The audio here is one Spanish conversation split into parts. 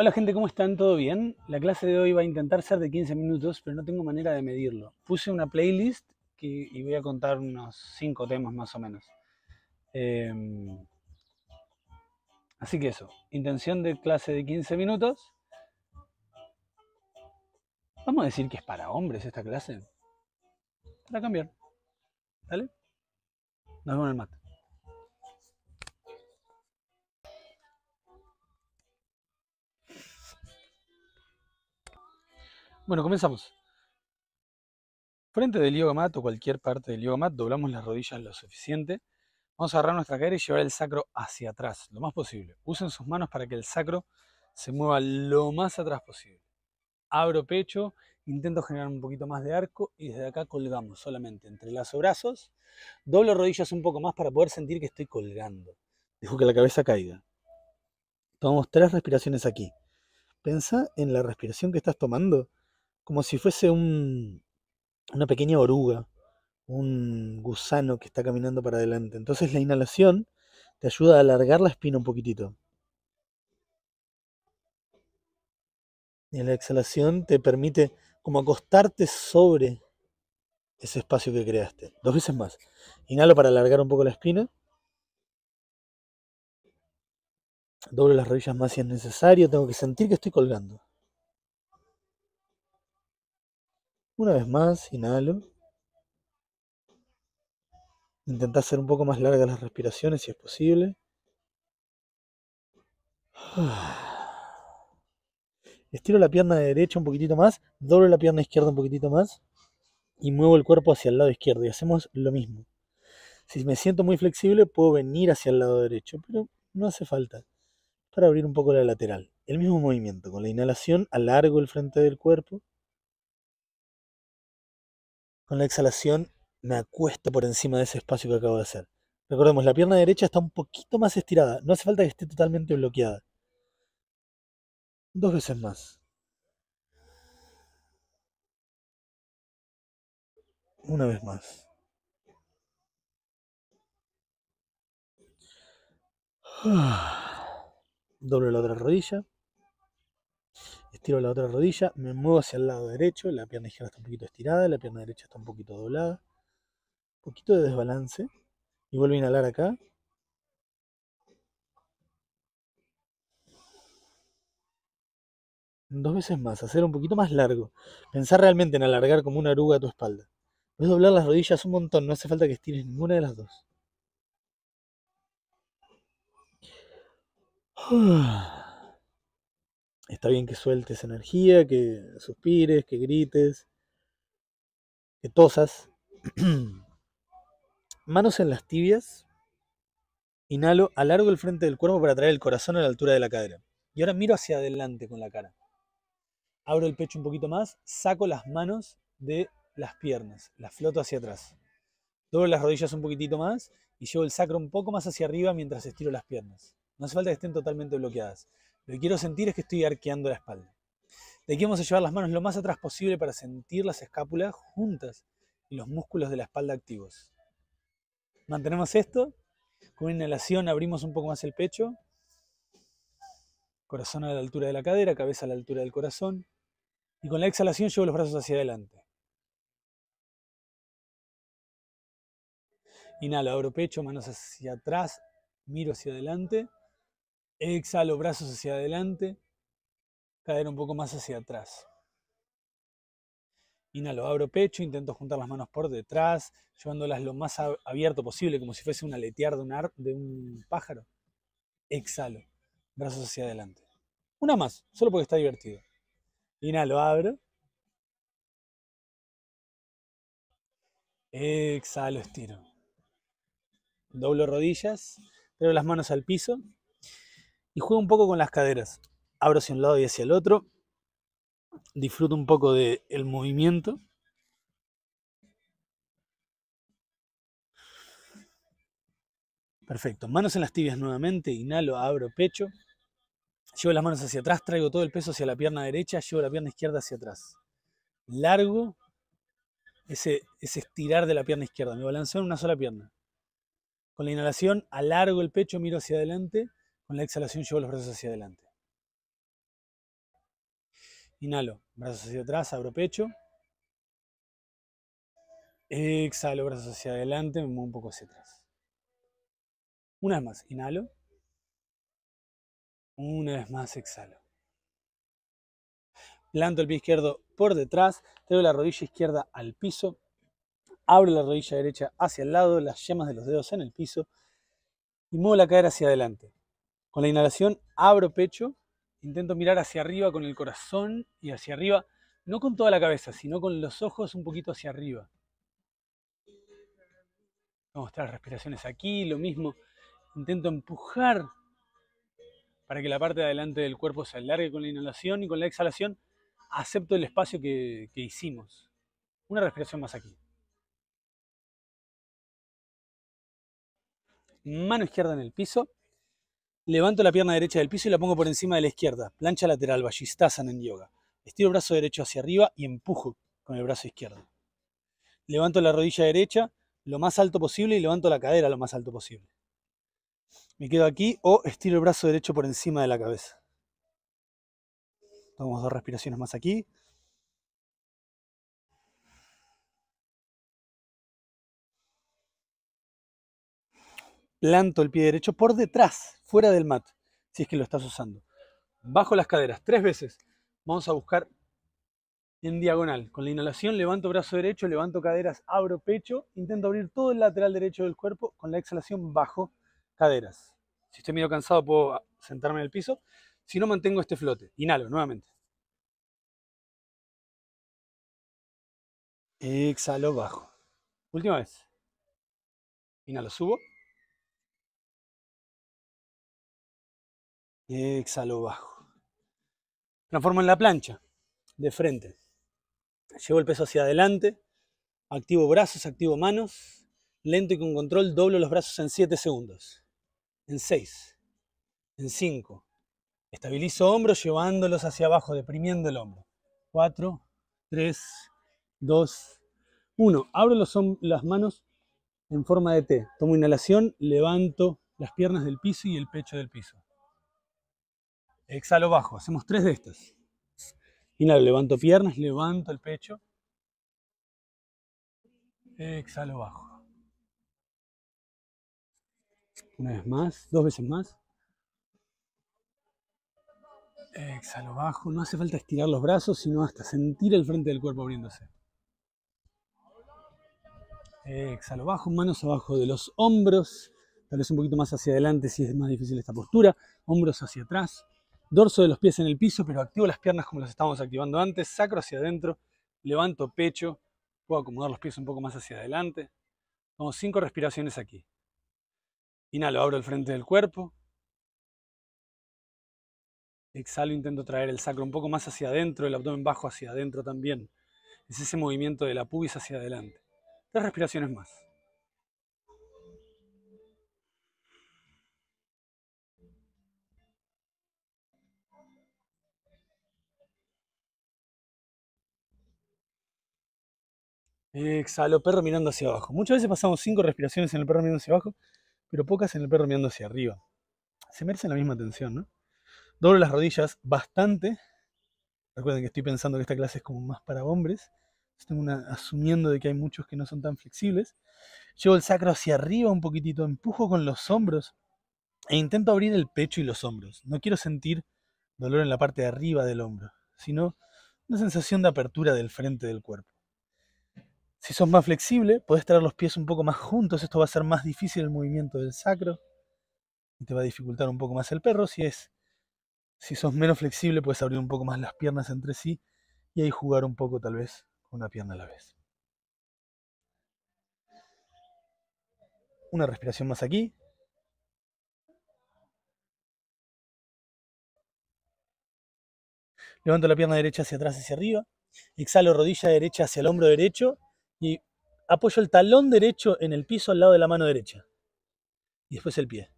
Hola gente, ¿cómo están? ¿Todo bien? La clase de hoy va a intentar ser de 15 minutos, pero no tengo manera de medirlo. Puse una playlist y voy a contar unos 5 temas más o menos. Em, así que eso, intención de clase de 15 minutos. Vamos a decir que es para hombres esta clase. Para cambiar. ¿Vale? Nos vemos en el Bueno, comenzamos. Frente del yoga mat o cualquier parte del yoga mat, doblamos las rodillas lo suficiente. Vamos a agarrar nuestra cadera y llevar el sacro hacia atrás, lo más posible. Usen sus manos para que el sacro se mueva lo más atrás posible. Abro pecho, intento generar un poquito más de arco y desde acá colgamos solamente. Entrelazo brazos, doblo rodillas un poco más para poder sentir que estoy colgando. Dejo que la cabeza caiga. Tomamos tres respiraciones aquí. Piensa en la respiración que estás tomando como si fuese un, una pequeña oruga, un gusano que está caminando para adelante. Entonces la inhalación te ayuda a alargar la espina un poquitito. Y la exhalación te permite como acostarte sobre ese espacio que creaste. Dos veces más. Inhalo para alargar un poco la espina. Doblo las rodillas más si es necesario. Tengo que sentir que estoy colgando. Una vez más, inhalo. Intenta hacer un poco más largas las respiraciones si es posible. Estiro la pierna derecha un poquitito más, doblo la pierna izquierda un poquitito más y muevo el cuerpo hacia el lado izquierdo y hacemos lo mismo. Si me siento muy flexible puedo venir hacia el lado derecho, pero no hace falta para abrir un poco la lateral. El mismo movimiento, con la inhalación alargo el frente del cuerpo, con la exhalación me acuesto por encima de ese espacio que acabo de hacer. Recordemos, la pierna derecha está un poquito más estirada. No hace falta que esté totalmente bloqueada. Dos veces más. Una vez más. Doble la otra rodilla estiro la otra rodilla, me muevo hacia el lado derecho, la pierna izquierda está un poquito estirada, la pierna derecha está un poquito doblada, un poquito de desbalance, y vuelvo a inhalar acá. Dos veces más, hacer un poquito más largo. Pensar realmente en alargar como una aruga tu espalda. Puedes doblar las rodillas un montón, no hace falta que estires ninguna de las dos. Ah. Está bien que sueltes energía, que suspires, que grites, que tosas. Manos en las tibias. Inhalo, alargo el frente del cuerpo para traer el corazón a la altura de la cadera. Y ahora miro hacia adelante con la cara. Abro el pecho un poquito más, saco las manos de las piernas, las floto hacia atrás. Doblo las rodillas un poquitito más y llevo el sacro un poco más hacia arriba mientras estiro las piernas. No hace falta que estén totalmente bloqueadas. Lo que quiero sentir es que estoy arqueando la espalda. De aquí vamos a llevar las manos lo más atrás posible para sentir las escápulas juntas y los músculos de la espalda activos. Mantenemos esto. Con inhalación abrimos un poco más el pecho. Corazón a la altura de la cadera, cabeza a la altura del corazón. Y con la exhalación llevo los brazos hacia adelante. Inhalo, abro pecho, manos hacia atrás, miro hacia adelante. Exhalo, brazos hacia adelante, caer un poco más hacia atrás. Inhalo, abro pecho, intento juntar las manos por detrás, llevándolas lo más abierto posible, como si fuese un aletear de un, de un pájaro. Exhalo, brazos hacia adelante. Una más, solo porque está divertido. Inhalo, abro. Exhalo, estiro. Doblo rodillas, traigo las manos al piso y juego un poco con las caderas. Abro hacia un lado y hacia el otro. Disfruto un poco del movimiento. Perfecto. Manos en las tibias nuevamente. Inhalo, abro pecho. Llevo las manos hacia atrás, traigo todo el peso hacia la pierna derecha, llevo la pierna izquierda hacia atrás. Largo ese, ese estirar de la pierna izquierda. Me balanceo en una sola pierna. Con la inhalación alargo el pecho, miro hacia adelante con la exhalación llevo los brazos hacia adelante. Inhalo, brazos hacia atrás, abro pecho. Exhalo, brazos hacia adelante, me muevo un poco hacia atrás. Una vez más, inhalo. Una vez más, exhalo. Planto el pie izquierdo por detrás, traigo la rodilla izquierda al piso, abro la rodilla derecha hacia el lado, las yemas de los dedos en el piso y muevo la cadera hacia adelante. Con la inhalación abro pecho, intento mirar hacia arriba con el corazón y hacia arriba, no con toda la cabeza, sino con los ojos un poquito hacia arriba. Vamos a hacer respiraciones aquí, lo mismo. Intento empujar para que la parte de adelante del cuerpo se alargue con la inhalación y con la exhalación acepto el espacio que hicimos. Una respiración más aquí. Mano izquierda en el piso, Levanto la pierna derecha del piso y la pongo por encima de la izquierda. Plancha lateral, ballistazan en yoga. Estiro el brazo derecho hacia arriba y empujo con el brazo izquierdo. Levanto la rodilla derecha lo más alto posible y levanto la cadera lo más alto posible. Me quedo aquí o estiro el brazo derecho por encima de la cabeza. Tomamos dos respiraciones más aquí. Planto el pie derecho por detrás, fuera del mat, si es que lo estás usando. Bajo las caderas, tres veces. Vamos a buscar en diagonal. Con la inhalación levanto brazo derecho, levanto caderas, abro pecho, intento abrir todo el lateral derecho del cuerpo. Con la exhalación bajo caderas. Si estoy medio cansado puedo sentarme en el piso. Si no, mantengo este flote. Inhalo nuevamente. Exhalo bajo. Última vez. Inhalo, subo. exhalo bajo. Transformo en la plancha, de frente. Llevo el peso hacia adelante, activo brazos, activo manos, lento y con control doblo los brazos en 7 segundos, en 6, en 5. Estabilizo hombros llevándolos hacia abajo, deprimiendo el hombro. 4, 3, 2, 1. Abro los las manos en forma de T. Tomo inhalación, levanto las piernas del piso y el pecho del piso. Exhalo bajo. Hacemos tres de estas. Inhalo, levanto piernas, levanto el pecho. Exhalo bajo. Una vez más, dos veces más. Exhalo bajo. No hace falta estirar los brazos, sino hasta sentir el frente del cuerpo abriéndose. Exhalo bajo, manos abajo de los hombros, tal vez un poquito más hacia adelante si es más difícil esta postura, hombros hacia atrás. Dorso de los pies en el piso, pero activo las piernas como las estábamos activando antes. Sacro hacia adentro, levanto pecho, puedo acomodar los pies un poco más hacia adelante. Vamos cinco respiraciones aquí. Inhalo, abro el frente del cuerpo. Exhalo, intento traer el sacro un poco más hacia adentro, el abdomen bajo hacia adentro también. Es ese movimiento de la pubis hacia adelante. Tres respiraciones más. Exhalo, perro mirando hacia abajo. Muchas veces pasamos cinco respiraciones en el perro mirando hacia abajo, pero pocas en el perro mirando hacia arriba. Se merece la misma atención, ¿no? Doblo las rodillas bastante. Recuerden que estoy pensando que esta clase es como más para hombres. Estoy asumiendo de que hay muchos que no son tan flexibles. Llevo el sacro hacia arriba un poquitito, empujo con los hombros e intento abrir el pecho y los hombros. No quiero sentir dolor en la parte de arriba del hombro, sino una sensación de apertura del frente del cuerpo. Si sos más flexible, podés traer los pies un poco más juntos, esto va a ser más difícil el movimiento del sacro y te va a dificultar un poco más el perro. Si es si sos menos flexible, puedes abrir un poco más las piernas entre sí y ahí jugar un poco tal vez con una pierna a la vez. Una respiración más aquí. Levanto la pierna derecha hacia atrás, hacia arriba. Exhalo rodilla derecha hacia el hombro derecho y apoyo el talón derecho en el piso al lado de la mano derecha. Y después el pie.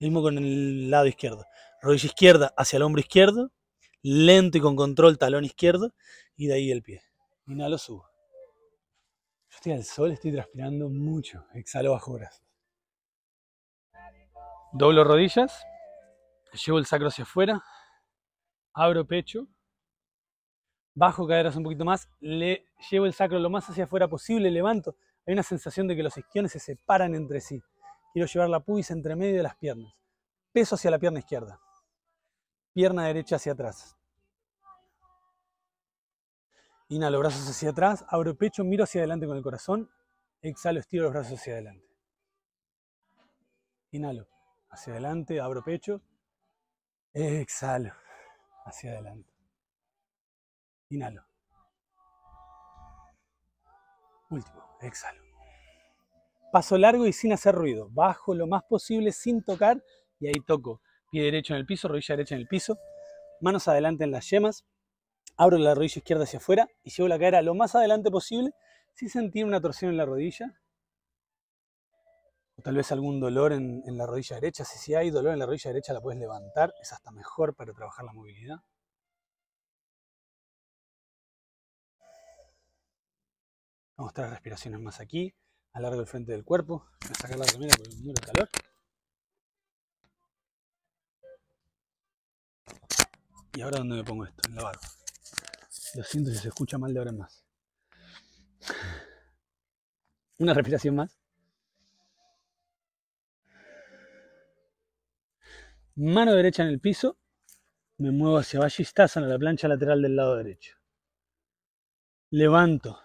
mismo con el lado izquierdo. Rodilla izquierda hacia el hombro izquierdo, lento y con control talón izquierdo, y de ahí el pie. Inhalo, subo. Yo estoy al sol, estoy transpirando mucho. Exhalo bajo brazos. Doblo rodillas, llevo el sacro hacia afuera, abro pecho bajo caderas un poquito más, le llevo el sacro lo más hacia afuera posible, levanto. Hay una sensación de que los isquiones se separan entre sí. Quiero llevar la pubis entre medio de las piernas. Peso hacia la pierna izquierda. Pierna derecha hacia atrás. Inhalo, brazos hacia atrás, abro pecho, miro hacia adelante con el corazón. Exhalo, estiro los brazos hacia adelante. Inhalo, hacia adelante, abro pecho. Exhalo, hacia adelante. Inhalo. Último, exhalo. Paso largo y sin hacer ruido. Bajo lo más posible sin tocar y ahí toco. Pie derecho en el piso, rodilla derecha en el piso. Manos adelante en las yemas. Abro la rodilla izquierda hacia afuera y llevo la cadera lo más adelante posible sin sentir una torsión en la rodilla. O tal vez algún dolor en, la rodilla derecha. Si, si hay dolor en la rodilla derecha la puedes levantar. Es hasta mejor para trabajar la movilidad. Vamos a traer respiraciones más aquí. Alargo del frente del cuerpo. Voy a sacar la el porque muero calor. Y ahora dónde me pongo esto, en la barba. Lo siento si se escucha mal de ahora en más. Una respiración más. Mano derecha en el piso. Me muevo hacia vallistazo en la plancha lateral del lado derecho. Levanto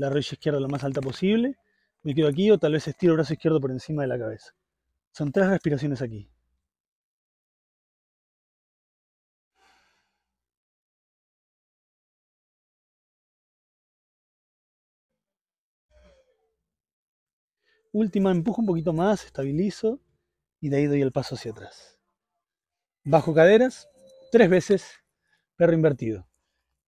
la rodilla izquierda lo más alta posible, me quedo aquí o tal vez estiro el brazo izquierdo por encima de la cabeza. Son tres respiraciones aquí. Última, empujo un poquito más, estabilizo y de ahí doy el paso hacia atrás. Bajo caderas, tres veces, perro invertido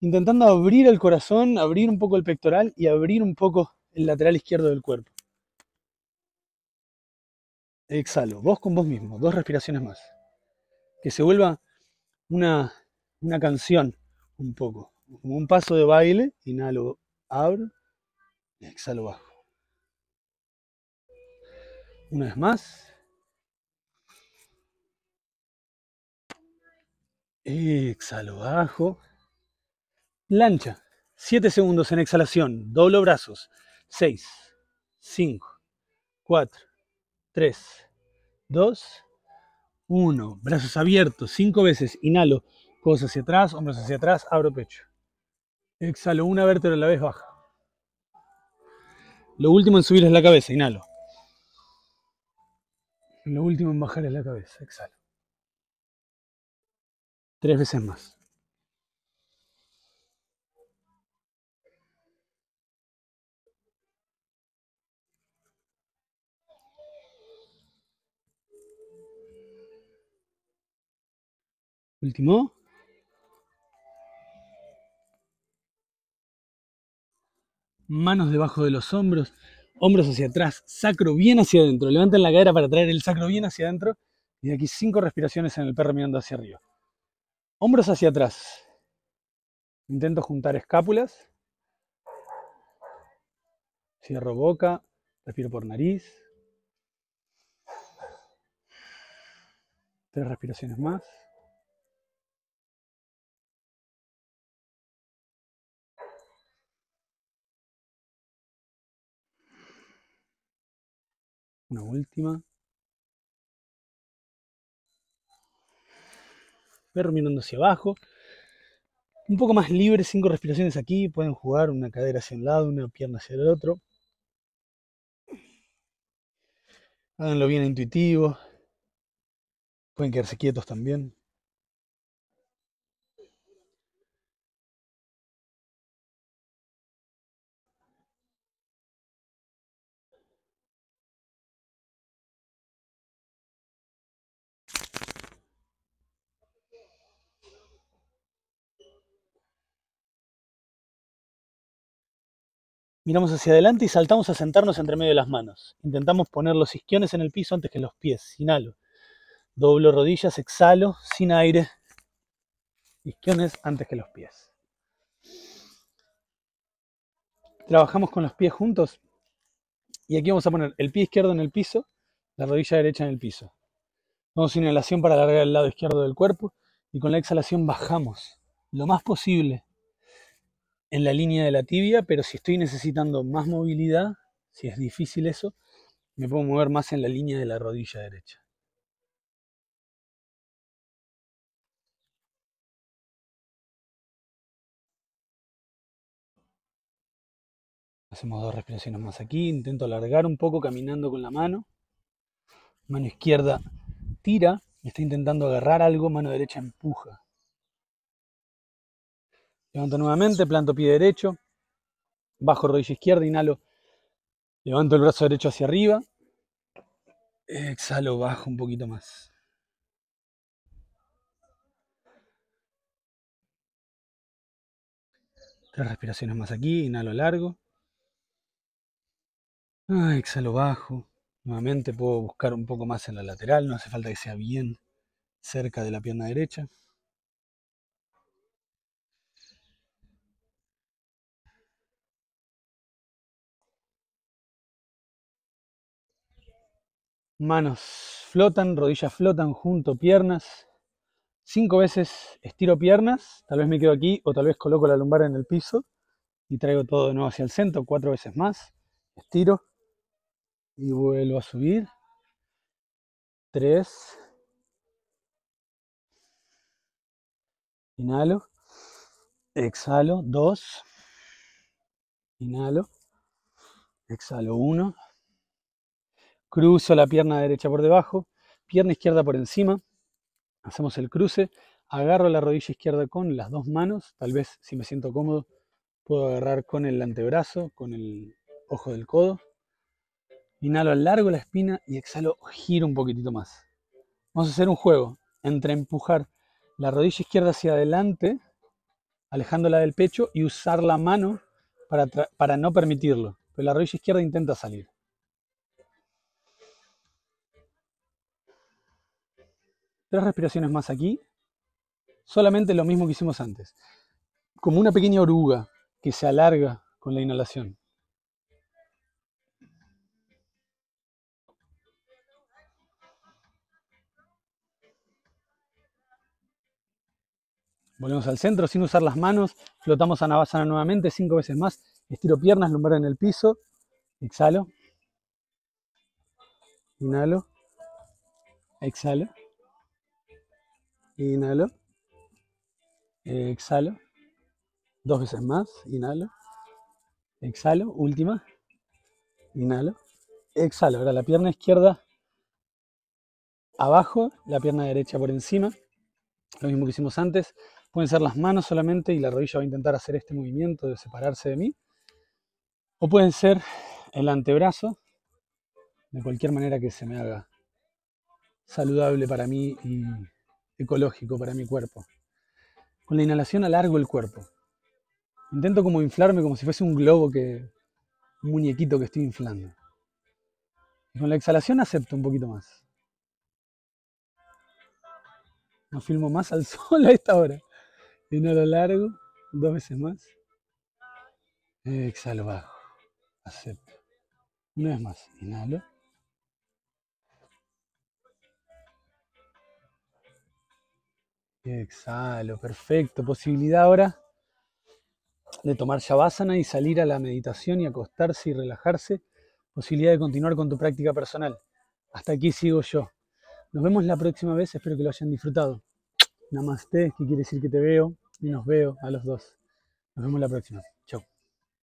intentando abrir el corazón, abrir un poco el pectoral y abrir un poco el lateral izquierdo del cuerpo. Exhalo, vos con vos mismo, dos respiraciones más. Que se vuelva una, canción un poco, como un paso de baile, inhalo, abro, exhalo, bajo. Una vez más. Exhalo, bajo. Lancha. 7 segundos en exhalación. Doblo brazos. 6, 5, 4, 3, 2, 1. Brazos abiertos. 5 veces. Inhalo. Codos hacia atrás, hombros hacia atrás. Abro pecho. Exhalo una vértebra a la vez baja. Lo último en subir es la cabeza. Inhalo. Lo último en bajar es la cabeza. Exhalo. 3 veces más. Último. Manos debajo de los hombros, hombros hacia atrás, sacro bien hacia adentro. Levanten la cadera para traer el sacro bien hacia adentro. Y de aquí cinco respiraciones en el perro mirando hacia arriba. Hombros hacia atrás. Intento juntar escápulas. Cierro boca, respiro por nariz. Tres respiraciones más. una última. Perro mirando hacia abajo. Un poco más libre, cinco respiraciones aquí. Pueden jugar una cadera hacia un lado, una pierna hacia el otro. Háganlo bien intuitivo. Pueden quedarse quietos también. Miramos hacia adelante y saltamos a sentarnos entre medio de las manos. Intentamos poner los isquiones en el piso antes que los pies. Inhalo. Doblo rodillas, exhalo, sin aire. Isquiones antes que los pies. Trabajamos con los pies juntos. Y aquí vamos a poner el pie izquierdo en el piso, la rodilla derecha en el piso. Vamos inhalación para alargar el lado izquierdo del cuerpo y con la exhalación bajamos lo más posible en la línea de la tibia, pero si estoy necesitando más movilidad, si es difícil eso, me puedo mover más en la línea de la rodilla derecha. Hacemos dos respiraciones más aquí. Intento alargar un poco caminando con la mano. Mano izquierda tira. Está intentando agarrar algo. Mano derecha empuja. Levanto nuevamente, planto pie derecho, bajo rodilla izquierda, inhalo, levanto el brazo derecho hacia arriba, exhalo, bajo un poquito más. Tres respiraciones más aquí, inhalo largo. Ah, exhalo bajo. Nuevamente puedo buscar un poco más en la lateral, no hace falta que sea bien cerca de la pierna derecha. Manos flotan, rodillas flotan, junto piernas. Cinco veces estiro piernas, tal vez me quedo aquí o tal vez coloco la lumbar en el piso y traigo todo de nuevo hacia el centro, cuatro veces más. Estiro y vuelvo a subir. Tres. Inhalo. Exhalo. Dos. Inhalo. Exhalo. Uno. Cruzo la pierna derecha por debajo, pierna izquierda por encima. Hacemos el cruce. Agarro la rodilla izquierda con las dos manos. Tal vez si me siento cómodo puedo agarrar con el antebrazo, con el ojo del codo. Inhalo, largo la espina y exhalo, giro un poquitito más. Vamos a hacer un juego entre empujar la rodilla izquierda hacia adelante, alejándola del pecho y usar la mano para, para no permitirlo. Pero la rodilla izquierda intenta salir. tres respiraciones más aquí, solamente lo mismo que hicimos antes, como una pequeña oruga que se alarga con la inhalación. Volvemos al centro sin usar las manos, flotamos a Navasana nuevamente, cinco veces más, estiro piernas, lumbar en el piso, exhalo, inhalo, exhalo inhalo, exhalo, dos veces más, inhalo, exhalo, última, inhalo, exhalo. Ahora la pierna izquierda abajo, la pierna derecha por encima, lo mismo que hicimos antes, pueden ser las manos solamente y la rodilla va a intentar hacer este movimiento de separarse de mí, o pueden ser el antebrazo, de cualquier manera que se me haga saludable para mí y ecológico para mi cuerpo. Con la inhalación alargo el cuerpo. Intento como inflarme como si fuese un globo que. un muñequito que estoy inflando. Y con la exhalación acepto un poquito más. No filmo más al sol a esta hora. Inhalo largo, dos veces más. Exhalo bajo. Acepto. Una vez más. Inhalo. Exhalo, perfecto. Posibilidad ahora de tomar Shavasana y salir a la meditación y acostarse y relajarse. Posibilidad de continuar con tu práctica personal. Hasta aquí sigo yo. Nos vemos la próxima vez, espero que lo hayan disfrutado. Namaste, que quiere decir que te veo y nos veo a los dos. Nos vemos la próxima.